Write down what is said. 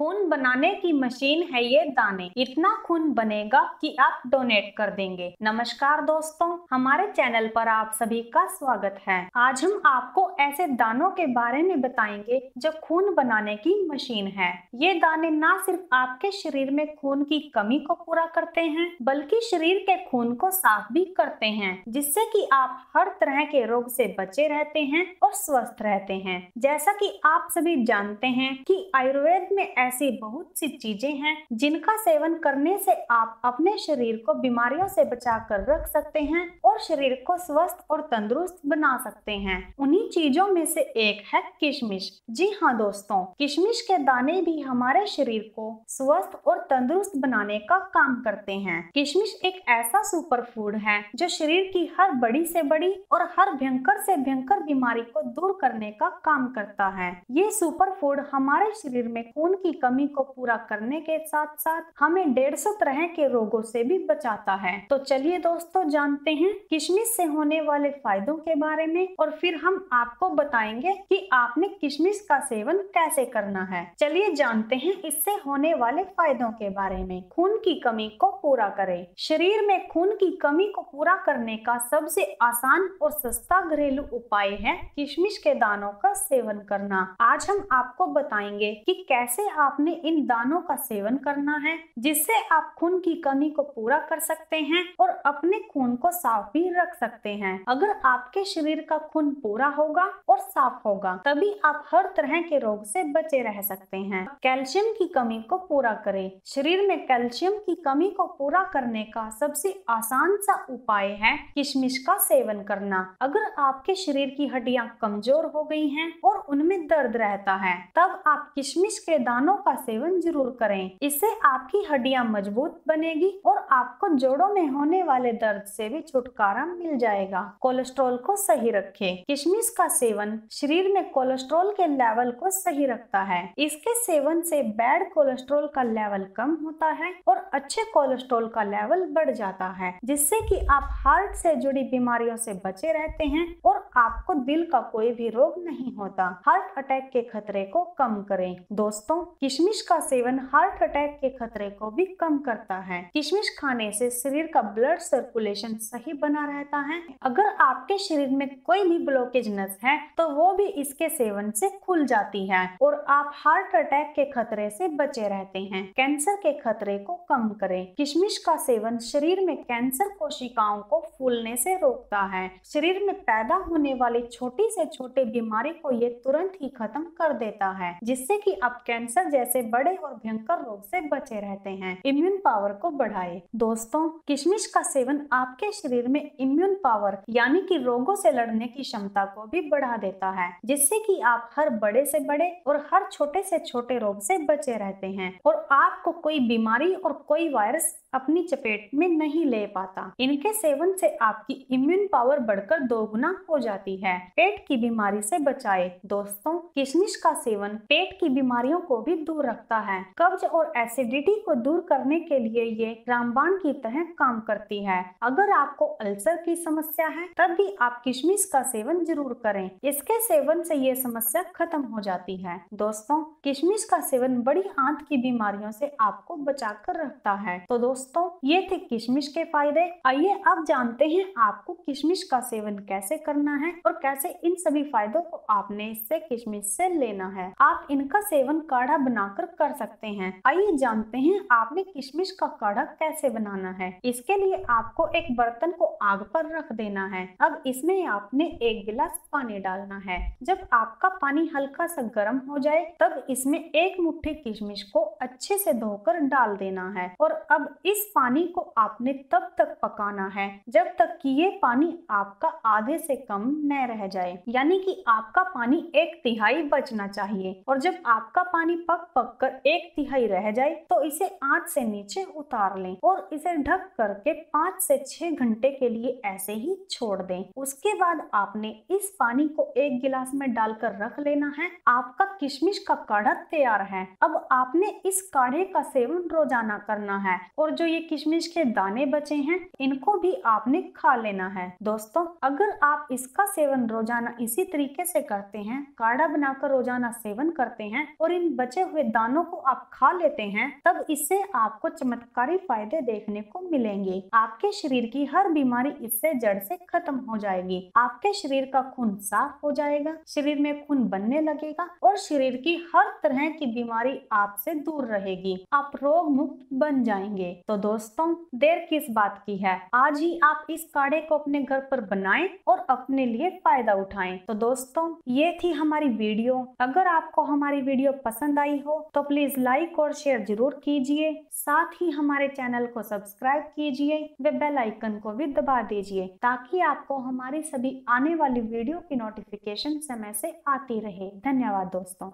खून बनाने की मशीन है ये दाने इतना खून बनेगा कि आप डोनेट कर देंगे नमस्कार दोस्तों हमारे चैनल पर आप सभी का स्वागत है आज हम आपको ऐसे दानों के बारे में बताएंगे जो खून बनाने की मशीन है ये दाने ना सिर्फ आपके शरीर में खून की कमी को पूरा करते हैं बल्कि शरीर के खून को साफ भी करते हैं जिससे की आप हर तरह के रोग से बचे रहते हैं और स्वस्थ रहते हैं जैसा की आप सभी जानते हैं की आयुर्वेद में ऐसी बहुत सी चीजें हैं जिनका सेवन करने से आप अपने शरीर को बीमारियों से बचा कर रख सकते हैं और शरीर को स्वस्थ और तंदुरुस्त बना सकते हैं उन्हीं चीजों में से एक है किशमिश जी हाँ दोस्तों किशमिश के दाने भी हमारे शरीर को स्वस्थ और तंदुरुस्त बनाने का काम करते हैं किशमिश एक ऐसा सुपर फूड है जो शरीर की हर बड़ी से बड़ी और हर भयंकर से भयंकर बीमारी को दूर करने का काम करता है ये सुपर फूड हमारे शरीर में खून की कमी को पूरा करने के साथ साथ हमें डेढ़ सौ तरह के रोगों से भी बचाता है तो चलिए दोस्तों जानते हैं किशमिश से होने वाले फायदों के बारे में और फिर हम आपको बताएंगे कि आपने किशमिश का सेवन कैसे करना है चलिए जानते हैं इससे होने वाले फायदों के बारे में खून की कमी को पूरा करे शरीर में खून की कमी को पूरा करने का सबसे आसान और सस्ता घरेलू उपाय है किशमिश के दानों का सेवन करना आज हम आपको बताएंगे कि कैसे आपने इन दानों का सेवन करना है जिससे आप खून की कमी को पूरा कर सकते हैं और अपने खून को साफ भी रख सकते हैं अगर आपके शरीर का खून पूरा होगा और साफ होगा तभी आप हर तरह के रोग से बचे रह सकते हैं कैल्शियम की कमी को पूरा करें शरीर में कैल्शियम की कमी को पूरा करने का सबसे आसान सा उपाय है किशमिश का सेवन करना अगर आपके शरीर की हड्डियां कमजोर हो गई हैं और उनमें दर्द रहता है तब आप किशमिश के दानों खानों का सेवन जरूर करें इससे आपकी हड्डियां मजबूत बनेगी और आपको जोड़ों में होने वाले दर्द से भी छुटकारा मिल जाएगा कोलेस्ट्रॉल को सही रखें किशमिश का सेवन शरीर में कोलेस्ट्रॉल के लेवल को सही रखता है इसके सेवन से बैड कोलेस्ट्रॉल का लेवल कम होता है और अच्छे कोलेस्ट्रॉल का लेवल बढ़ जाता है जिससे कि आप हार्ट से जुड़ी बीमारियों से बचे रहते हैं और आपको दिल का कोई भी रोग नहीं होता हार्ट अटैक के खतरे को कम करें दोस्तों किशमिश का सेवन हार्ट अटैक के खतरे को भी कम करता है किशमिश खाने से शरीर का ब्लड सर्कुलेशन सही बना रहता है अगर आपके शरीर में कोई भी ब्लॉकेज है तो वो भी इसके सेवन से खुल जाती है और आप हार्ट अटैक के खतरे से बचे रहते हैं कैंसर के खतरे को कम करें किशमिश का सेवन शरीर में कैंसर कोशिकाओं को फूलने से रोकता है शरीर में पैदा होने वाली छोटी से छोटी बीमारी को ये तुरंत ही खत्म कर देता है जिससे कि आप कैंसर जैसे बड़े और भयंकर रोग से बचे रहते हैं इम्यून पावर को बढ़ाए दोस्तों किशमिश का सेवन आपके शरीर में इम्यून पावर यानी कि रोगों से लड़ने की क्षमता को भी बढ़ा देता है जिससे कि आप हर बड़े से बड़े और हर छोटे से छोटे रोग से बचे रहते हैं और आपको कोई बीमारी और कोई वायरस अपनी चपेट में नहीं ले पाता इनके सेवन से आपकी इम्यून पावर बढ़कर दोगुना हो जाती है पेट की बीमारी से बचाए दोस्तों किशमिश का सेवन पेट की बीमारियों को भी दूर रखता है कब्ज और एसिडिटी को दूर करने के लिए ये रामबाण की तरह काम करती है अगर आपको अल्सर की समस्या है तब भी आप किशमिश का सेवन जरूर करें इसके सेवन से ये समस्या खत्म हो जाती है दोस्तों किशमिश का सेवन बड़ी आंत की बीमारियों से आपको बचा कर रखता है तो दोस्तों दोस्तों ये थे किशमिश के फायदे आइए अब जानते हैं आपको किशमिश का सेवन कैसे करना है और कैसे इन सभी फायदों को आपने इससे किशमिश से लेना है आप इनका सेवन काढ़ा बनाकर कर सकते हैं आइए जानते हैं आपने किशमिश का काढ़ा कैसे बनाना है इसके लिए आपको एक बर्तन को आग पर रख देना है अब इसमें आपने एक गिलास पानी डालना है जब आपका पानी हल्का सा गर्म हो जाए तब इसमें एक मुट्ठी किशमिश को अच्छे से धोकर डाल देना है और अब इस पानी को आपने तब तक पकाना है जब तक कि ये पानी आपका आधे से कम न रह जाए यानी कि आपका पानी एक तिहाई बचना चाहिए और जब आपका पानी पक पक कर एक तिहाई रह जाए तो इसे आंच से नीचे उतार लें और इसे ढक करके पाँच से छह घंटे के लिए ऐसे ही छोड़ दें उसके बाद आपने इस पानी को एक गिलास में डालकर रख लेना है आपका किशमिश का काढ़ा तैयार है अब आपने इस काढ़े का सेवन रोजाना करना है और जो ये किशमिश के दाने बचे हैं इनको भी आपने खा लेना है दोस्तों अगर आप इसका सेवन रोजाना इसी तरीके से करते हैं काढ़ा बनाकर रोजाना सेवन करते हैं और इन बचे हुए दानों को आप खा लेते हैं तब इससे आपको चमत्कारी फायदे देखने को मिलेंगे आपके शरीर की हर बीमारी इससे जड़ से खत्म हो जाएगी आपके शरीर का खून साफ हो जाएगा शरीर में खून बनने लगेगा और शरीर की हर तरह की बीमारी आपसे दूर रहेगी आप रोग मुक्त बन जाएंगे तो दोस्तों देर किस बात की है आज ही आप इस काढ़े को अपने घर पर बनाएं और अपने लिए फायदा उठाएं तो दोस्तों ये थी हमारी वीडियो अगर आपको हमारी वीडियो पसंद आई हो तो प्लीज लाइक और शेयर जरूर कीजिए साथ ही हमारे चैनल को सब्सक्राइब कीजिए व बेल आइकन को भी दबा दीजिए ताकि आपको हमारी सभी आने वाली वीडियो की नोटिफिकेशन समय से आती रहे धन्यवाद दोस्तों